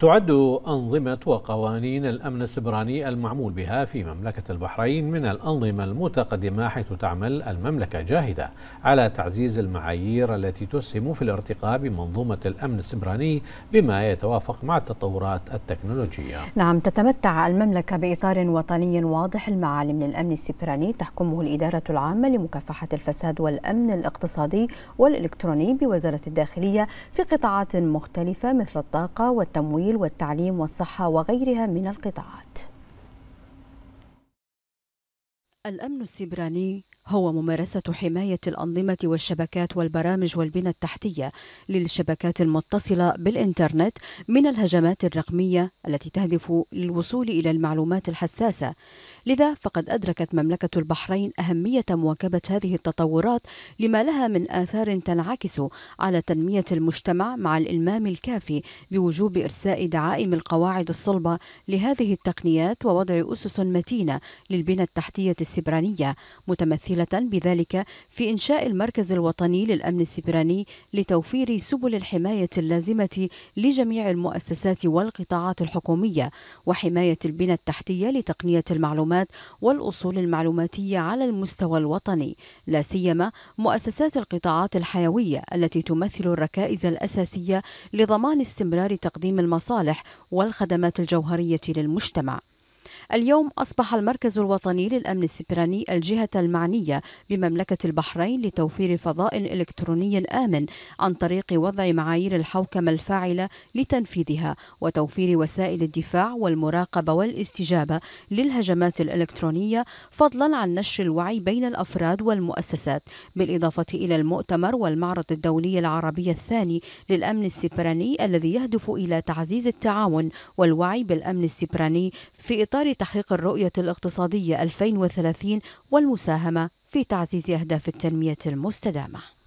تعد أنظمة وقوانين الأمن السبراني المعمول بها في مملكة البحرين من الأنظمة المتقدمة حيث تعمل المملكة جاهدة على تعزيز المعايير التي تسهم في الارتقاء بمنظومة الأمن السبراني بما يتوافق مع التطورات التكنولوجية نعم تتمتع المملكة بإطار وطني واضح المعالم للأمن السبراني تحكمه الإدارة العامة لمكافحة الفساد والأمن الاقتصادي والإلكتروني بوزارة الداخلية في قطاعات مختلفة مثل الطاقة والتمويل التمويل والتعليم والصحة وغيرها من القطاعات الأمن السبراني هو ممارسة حماية الأنظمة والشبكات والبرامج والبنى التحتية للشبكات المتصلة بالإنترنت من الهجمات الرقمية التي تهدف للوصول إلى المعلومات الحساسة، لذا فقد أدركت مملكة البحرين أهمية مواكبة هذه التطورات لما لها من آثار تنعكس على تنمية المجتمع مع الإلمام الكافي بوجوب إرساء دعائم القواعد الصلبة لهذه التقنيات ووضع أسس متينة للبنى التحتية السبرانية متمثلة ممثلة بذلك في إنشاء المركز الوطني للأمن السبراني لتوفير سبل الحماية اللازمة لجميع المؤسسات والقطاعات الحكومية وحماية البنى التحتية لتقنية المعلومات والأصول المعلوماتية على المستوى الوطني لا سيما مؤسسات القطاعات الحيوية التي تمثل الركائز الأساسية لضمان استمرار تقديم المصالح والخدمات الجوهرية للمجتمع اليوم أصبح المركز الوطني للأمن السبراني الجهة المعنية بمملكة البحرين لتوفير فضاء إلكتروني آمن عن طريق وضع معايير الحوكمة الفاعلة لتنفيذها وتوفير وسائل الدفاع والمراقبة والاستجابة للهجمات الإلكترونية فضلا عن نشر الوعي بين الأفراد والمؤسسات بالإضافة إلى المؤتمر والمعرض الدولي العربي الثاني للأمن السبراني الذي يهدف إلى تعزيز التعاون والوعي بالأمن السبراني في إطار إطار تحقيق الرؤية الاقتصادية 2030 والمساهمة في تعزيز أهداف التنمية المستدامة